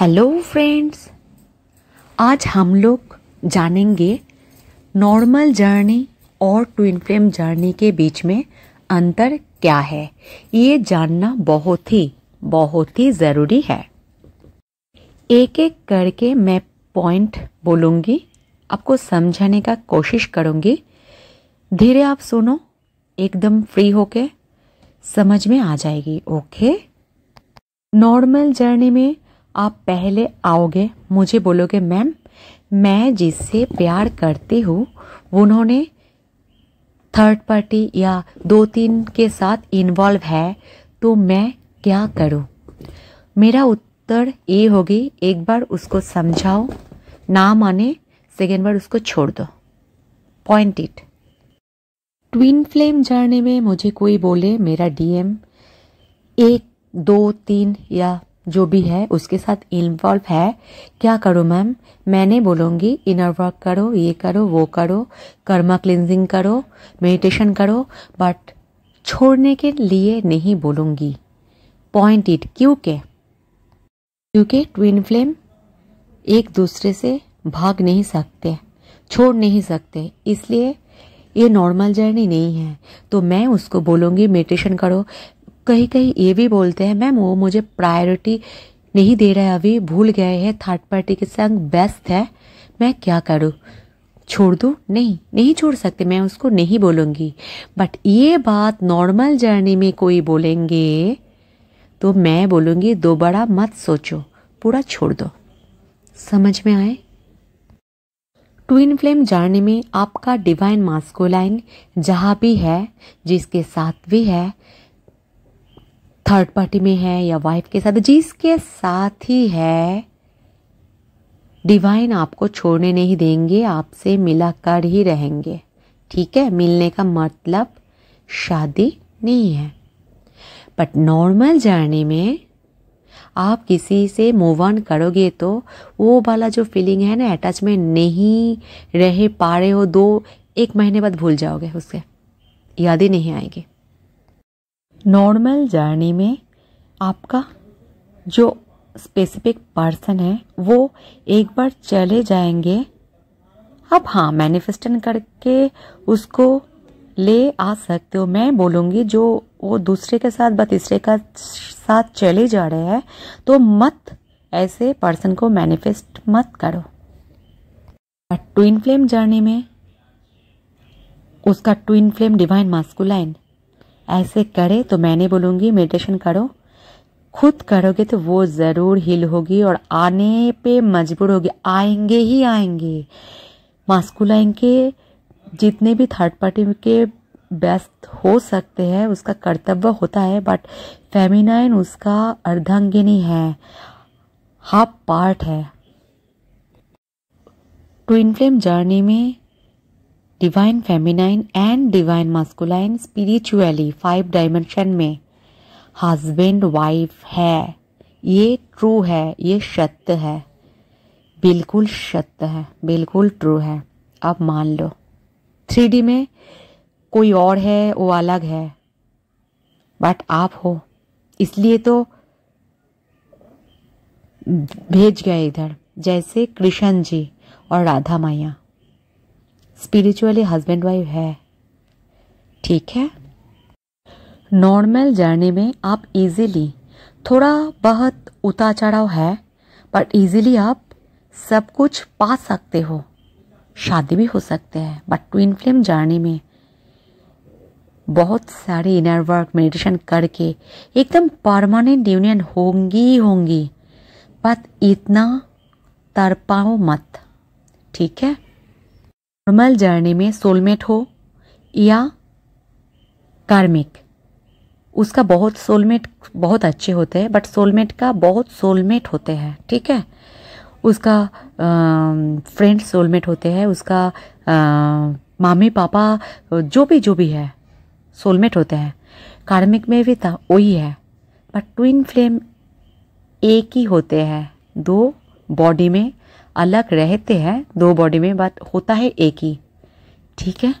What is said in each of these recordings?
hello friends आज हम लोग जानेंगे नॉर्मल जर्नी और ट्विन फ्लेम जर्नी के बीच में अंतर क्या है ये जानना बहुत ही बहुत ही ज़रूरी है एक एक करके मैं पॉइंट बोलूँगी आपको समझाने का कोशिश करूँगी धीरे आप सुनो एकदम फ्री होके समझ में आ जाएगी ओके नॉर्मल जर्नी में आप पहले आओगे मुझे बोलोगे मैम मैं जिससे प्यार करती हूँ उन्होंने थर्ड पार्टी या दो तीन के साथ इन्वॉल्व है तो मैं क्या करूँ मेरा उत्तर ये होगी एक बार उसको समझाओ ना माने सेकेंड बार उसको छोड़ दो point it twin flame journey में मुझे कोई बोले मेरा डीएम एक दो तीन या जो भी है उसके साथ इन्वॉल्व है क्या करो मैम मैंने बोलूंगी इनर वर्क करो ये करो वो करो कर्मा क्लिनजिंग करो मेडिटेशन करो बट छोड़ने के लिए नहीं बोलूंगी पॉइंट इट क्योंकि क्योंकि ट्विन फ्लेम एक दूसरे से भाग नहीं सकते छोड़ नहीं सकते इसलिए ये नॉर्मल जर्नी नहीं है तो मैं उसको बोलूंगी मेडिटेशन करो कहीं कहीं ये भी बोलते हैं मैम वो मुझे प्रायोरिटी नहीं दे रहा है अभी भूल गए हैं थर्ड पार्टी के संग बेस्ट है मैं क्या करूँ छोड़ दूँ नहीं नहीं छोड़ सकते मैं उसको नहीं बोलूँगी बट ये बात नॉर्मल जर्नी में कोई बोलेंगे तो मैं बोलूँगी दोबारा मत सोचो पूरा छोड़ दो समझ में आए ट्विन फ्लेम जर्नी में आपका डिवाइन लाइन जहाँ भी है जिसके साथ भी है थर्ड पार्टी में है या वाइफ के साथ जिसके साथ ही है डिवाइन आपको छोड़ने नहीं देंगे आपसे मिला कर ही रहेंगे ठीक है मिलने का मतलब शादी नहीं है बट नॉर्मल जर्नी में आप किसी से मूव ऑन करोगे तो वो वाला जो फीलिंग है ना अटैचमेंट नहीं रह पा रहे हो दो एक महीने बाद भूल जाओगे उससे याद ही नहीं आएगी नॉर्मल जर्नी में आपका जो स्पेसिफिक पर्सन है वो एक बार चले जाएंगे अब हाँ मैनिफेस्टन करके उसको ले आ सकते हो मैं बोलूँगी जो वो दूसरे के साथ व तीसरे का साथ चले जा रहे हैं तो मत ऐसे पर्सन को मैनिफेस्ट मत करो ट्विन फ्लेम जर्नी में उसका ट्विन फ्लेम डिवाइन मास्कुलाइन ऐसे करे तो मैं नहीं बोलूंगी मेडिटेशन करो खुद करोगे तो वो ज़रूर हिल होगी और आने पे मजबूर होगी आएंगे ही आएंगे मास्कुलाइन के जितने भी थर्ड पार्टी के बेस्ट हो सकते हैं उसका कर्तव्य होता है बट फेमिनाइन उसका अर्धांगिनी है हाफ पार्ट है ट्विन फ्लेम जर्नी में divine feminine and divine masculine spiritually five dimension में हस्बैंड वाइफ है ये ट्रू है ये सत्य है बिल्कुल सत्य है बिल्कुल ट्रू है आप मान लो थ्री में कोई और है वो अलग है बट आप हो इसलिए तो भेज गए इधर जैसे कृष्ण जी और राधा माया स्पिरिचुअली हस्बैंड वाइफ है ठीक है नॉर्मल जर्नी में आप इजीली थोड़ा बहुत उतार चढ़ाव है पर इजीली आप सब कुछ पा सकते हो शादी भी हो सकते हैं बट ट्विन फ्लेम जर्नी में बहुत सारे इनर वर्क मेडिटेशन करके एकदम परमानेंट यूनियन होंगी ही होंगी बट इतना तरपाओ मत ठीक है नॉर्मल जर्नी में सोलमेट हो या कार्मिक उसका बहुत सोलमेट बहुत अच्छे होते हैं बट सोलमेट का बहुत सोलमेट होते हैं ठीक है उसका फ्रेंड सोलमेट होते हैं उसका मामी पापा जो भी जो भी है सोलमेट होते हैं कार्मिक में भी था वही है बट ट्विन फ्लेम एक ही होते हैं दो बॉडी में अलग रहते हैं दो बॉडी में बट होता है एक ही ठीक है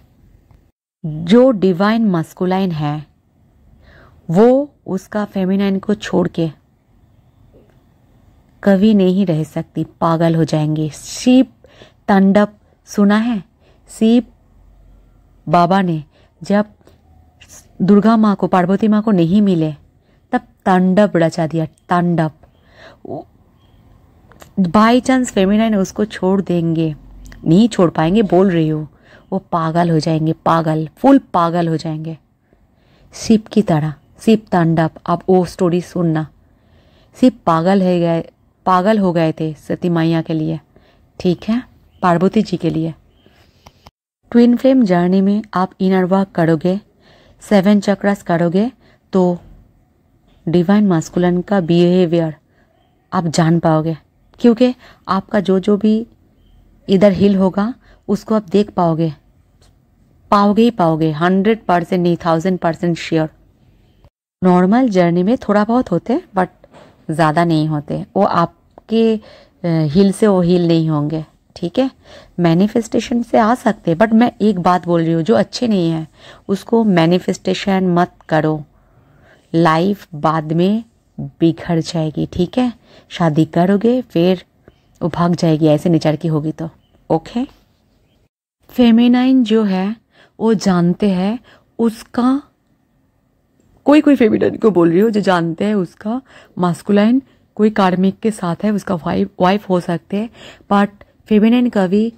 जो डिवाइन मस्कुलाइन है वो उसका फेमिनाइन को छोड़ के कभी नहीं रह सकती पागल हो जाएंगे शिप तंडप सुना है शिव बाबा ने जब दुर्गा माँ को पार्वती माँ को नहीं मिले तब तांडव रचा दिया तांडव बाई चांस फेमिनाइन उसको छोड़ देंगे नहीं छोड़ पाएंगे बोल रही हो वो पागल हो जाएंगे पागल फुल पागल हो जाएंगे सिप की तरह सिप तांडव आप वो स्टोरी सुनना सिप पागल है गए पागल हो गए थे सती माइया के लिए ठीक है पार्वती जी के लिए ट्विन फ्लेम जर्नी में आप इनर वर्क करोगे सेवन चक्रस करोगे तो डिवाइन मास्कुलन का बिहेवियर आप जान पाओगे क्योंकि आपका जो जो भी इधर हिल होगा उसको आप देख पाओगे पाओगे ही पाओगे हंड्रेड परसेंट नहीं thousand percent sure normal journey में थोड़ा बहुत होते बट ज़्यादा नहीं होते वो आपके हिल से वो हिल नहीं होंगे ठीक है मैनिफेस्टेशन से आ सकते बट मैं एक बात बोल रही हूँ जो अच्छे नहीं है उसको मैनिफेस्टेशन मत करो लाइफ बाद में बिखर जाएगी ठीक है शादी करोगे फिर वो भाग जाएगी ऐसे निचार की होगी तो ओके फेमिनाइन जो है वो जानते हैं उसका कोई कोई फेमिनाइन को बोल रही हो जो जानते हैं उसका मास्कुलाइन कोई कार्मिक के साथ है उसका वाइफ वाइफ हो सकते हैं बट फेमिनाइन कभी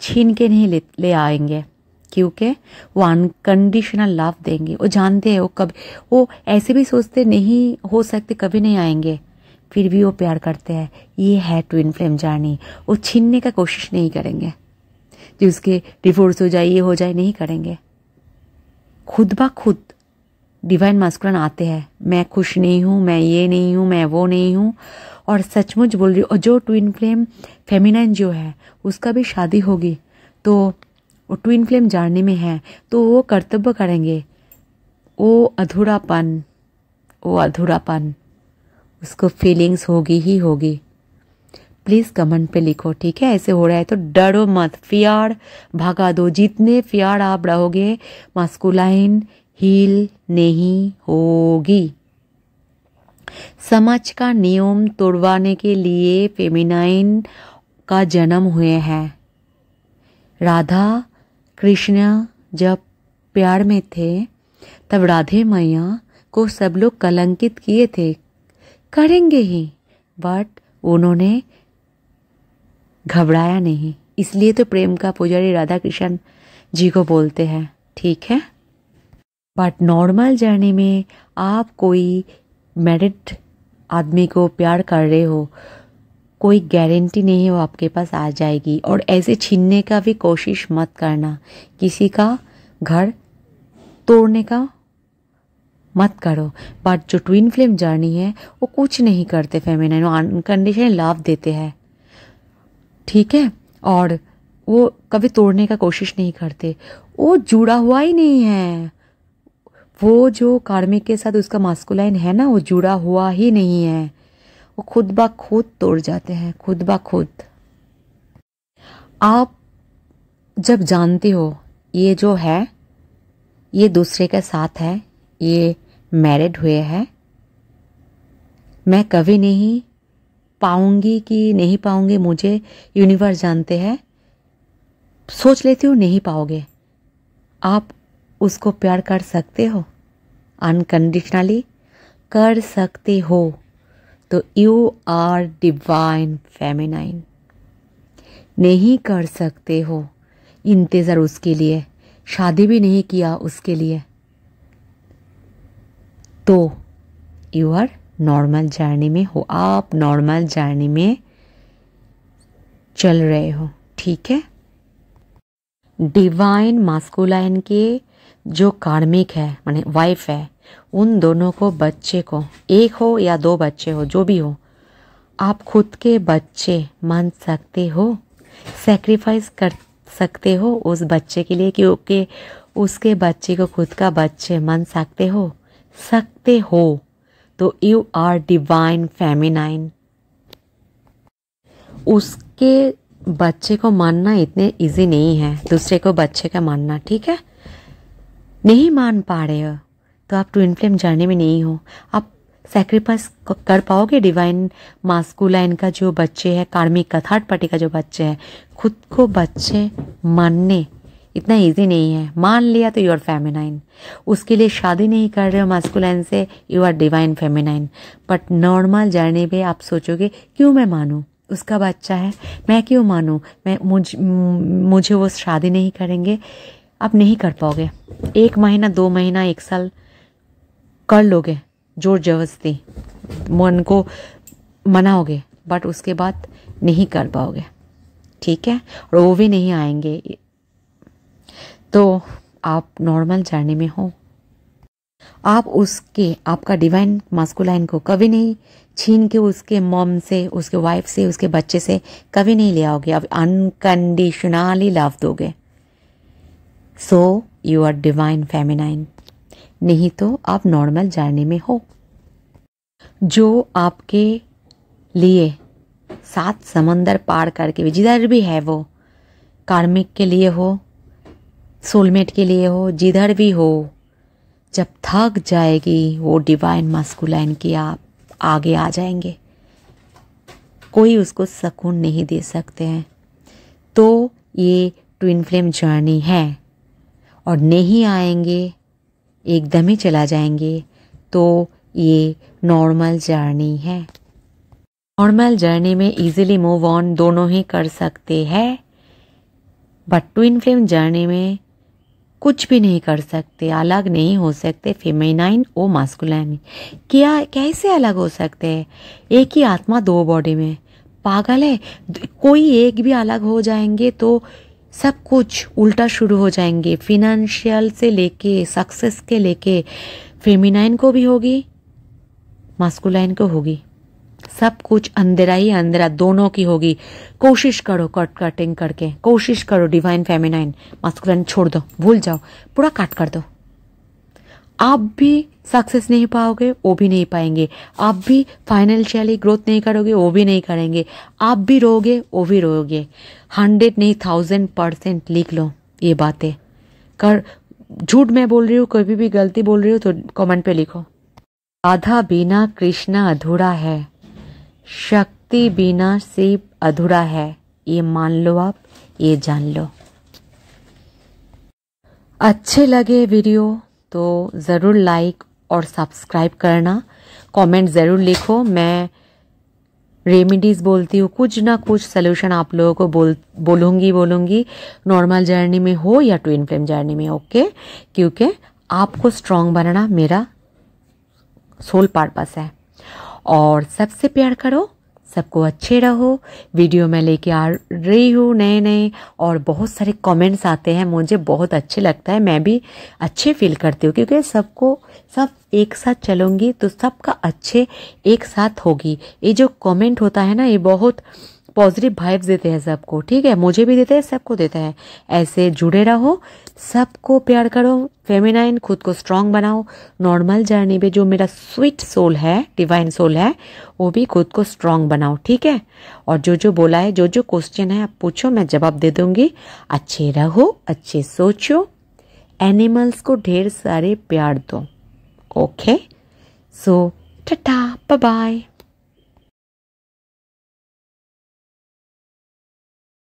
छीन के नहीं ले ले आएंगे क्योंकि वो अनकंडीशनल लव देंगे वो जानते हैं वो कभी वो ऐसे भी सोचते नहीं हो सकते कभी नहीं आएंगे फिर भी वो प्यार करते हैं ये है ट्विन फ्लेम जर्नी वो छीनने का कोशिश नहीं करेंगे जो उसके डिवोर्स हो जाए ये हो जाए नहीं करेंगे खुद ब खुद डिवाइन मास्कुलन आते हैं मैं खुश नहीं हूँ मैं ये नहीं हूँ मैं वो नहीं हूँ और सचमुच बोल रही हूँ और जो ट्विन फ्लेम फेमिनाइन जो है उसका भी शादी होगी तो वो ट्विन फ्लेम जानने में है तो वो कर्तव्य करेंगे वो अधूरापन वो अधूरापन उसको फीलिंग्स होगी ही होगी प्लीज़ कमेंट पे लिखो ठीक है ऐसे हो रहा है तो डरो मत फियाड़ भागा दो जितने फियाड़ आप रहोगे मास्कुलाइन हील नहीं होगी समाज का नियम तोड़वाने के लिए फेमिनाइन का जन्म हुए हैं राधा कृष्ण जब प्यार में थे तब राधे मैया को सब लोग कलंकित किए थे करेंगे ही बट उन्होंने घबराया नहीं इसलिए तो प्रेम का पुजारी राधा कृष्ण जी को बोलते हैं ठीक है बट नॉर्मल जर्नी में आप कोई मैरिड आदमी को प्यार कर रहे हो कोई गारंटी नहीं वो आपके पास आ जाएगी और ऐसे छीनने का भी कोशिश मत करना किसी का घर तोड़ने का मत करो बट जो ट्विन फ्लेम जर्नी है वो कुछ नहीं करते फेमिनाइन अनकंडीशन लव देते हैं ठीक है और वो कभी तोड़ने का कोशिश नहीं करते वो जुड़ा हुआ ही नहीं है वो जो कार्मिक के साथ उसका मास्कुलाइन है ना वो जुड़ा हुआ ही नहीं है वो खुद ब खुद तोड़ जाते हैं खुद ब खुद आप जब जानते हो ये जो है ये दूसरे के साथ है ये मैरिड हुए हैं मैं कभी नहीं पाऊंगी कि नहीं पाऊंगी मुझे यूनिवर्स जानते हैं सोच लेती हूँ नहीं पाओगे आप उसको प्यार कर सकते हो अनकंडीशनली कर सकते हो तो यू आर डिवाइन फेमिनाइन नहीं कर सकते हो इंतज़ार उसके लिए शादी भी नहीं किया उसके लिए तो यू आर नॉर्मल जर्नी में हो आप नॉर्मल जर्नी में चल रहे हो ठीक है डिवाइन मास्कुलाइन के जो कार्मिक है माने वाइफ है उन दोनों को बच्चे को एक हो या दो बच्चे हो जो भी हो आप खुद के बच्चे मान सकते हो सेक्रीफाइस कर सकते हो उस बच्चे के लिए क्योंकि उसके बच्चे को खुद का बच्चे मान सकते हो सकते हो तो यू आर डिवाइन फेमिनाइन उसके बच्चे को मानना इतने इजी नहीं है दूसरे को बच्चे का मानना ठीक है नहीं मान पा रहे हो तो आप ट्विन फ्लेम जाने में नहीं हो आप सेक्रीफाइस कर पाओगे डिवाइन मास्कुलाइन का जो बच्चे है कार्मिक कथाट पट्टी का जो बच्चे है खुद को बच्चे मानने इतना इजी नहीं है मान लिया तो यू आर फेमिनाइन उसके लिए शादी नहीं कर रहे हो मास्कुलाइन से you are divine feminine but normal journey पे आप सोचोगे क्यों मैं मानूँ उसका बच्चा है मैं क्यों मानूँ मैं मुझ मुझे वो शादी नहीं करेंगे आप नहीं कर पाओगे एक महीना दो महीना एक साल कर लोगे जोर जबरस्ती मन को मनाओगे बट उसके बाद नहीं कर पाओगे ठीक है और वो भी नहीं आएंगे तो आप नॉर्मल जर्नी में हो आप उसके आपका डिवाइन मास्कुलाइन को कभी नहीं छीन के उसके मॉम से उसके वाइफ से उसके बच्चे से कभी नहीं ले आओगे आप अनकंडीशनली लव दोगे so you are divine feminine नहीं तो आप नॉर्मल जर्नी में हो जो आपके लिए सात समंदर पार करके जिधर भी है वो कार्मिक के लिए हो सोलमेट के लिए हो जिधर भी हो जब थक जाएगी वो डिवाइन मस्कुलाइन के आप आगे आ जाएंगे कोई उसको सकून नहीं दे सकते हैं तो ये ट्विन फ्लेम जर्नी है और नहीं आएंगे एकदम ही चला जाएंगे तो ये नॉर्मल जर्नी है नॉर्मल जर्नी में इजीली मूव ऑन दोनों ही कर सकते हैं बट ट्विन फ्लेम जर्नी में कुछ भी नहीं कर सकते अलग नहीं हो सकते फेमेनाइन और मास्कुलाइन क्या कैसे अलग हो सकते हैं एक ही आत्मा दो बॉडी में पागल है कोई एक भी अलग हो जाएंगे तो सब कुछ उल्टा शुरू हो जाएंगे फिनेंशियल से लेके सक्सेस के लेके फेमिनाइन को भी होगी मास्कुलाइन को होगी सब कुछ अंधेरा ही अंधेरा दोनों की होगी कोशिश करो कट कटिंग करके कोशिश करो डिवाइन फेमिनाइन मास्कुलन छोड़ दो भूल जाओ पूरा काट कर दो आप भी सक्सेस नहीं पाओगे वो भी नहीं पाएंगे आप भी फाइनेंशियली ग्रोथ नहीं करोगे वो भी नहीं करेंगे आप भी रोगे वो भी रोगे हंड्रेड नहीं थाउजेंड परसेंट लिख लो ये बातें कर झूठ मैं बोल रही हूँ कोई भी गलती बोल रही हूँ तो कमेंट पे लिखो आधा बिना कृष्णा अधूरा है शक्ति बिना शिव अधूरा है ये मान लो आप ये जान लो अच्छे लगे वीडियो तो ज़रूर लाइक और सब्सक्राइब करना कमेंट ज़रूर लिखो मैं रेमेडीज़ बोलती हूँ कुछ ना कुछ सोल्यूशन आप लोगों को बोल बोलूँगी बोलूँगी नॉर्मल जर्नी में हो या ट्विन फ्लेम जर्नी में ओके क्योंकि आपको स्ट्रांग बनाना मेरा सोल पर्पस है और सबसे प्यार करो सबको अच्छे रहो वीडियो मैं लेके आ रही हूँ नए नए और बहुत सारे कमेंट्स आते हैं मुझे बहुत अच्छे लगता है मैं भी अच्छे फील करती हूँ क्योंकि सबको सब एक साथ चलूँगी तो सबका अच्छे एक साथ होगी ये जो कमेंट होता है ना ये बहुत पॉजिटिव वाइब्स देते हैं सबको ठीक है मुझे भी देते हैं सबको देता है ऐसे जुड़े रहो सबको प्यार करो फेमिनाइन खुद को स्ट्रांग बनाओ नॉर्मल जर्नी पे जो मेरा स्वीट सोल है डिवाइन सोल है वो भी खुद को स्ट्रांग बनाओ ठीक है और जो जो बोला है जो जो क्वेश्चन है आप पूछो मैं जवाब दे दूंगी अच्छे रहो अच्छे सोचो एनिमल्स को ढेर सारे प्यार दो ओके सो टटा बाय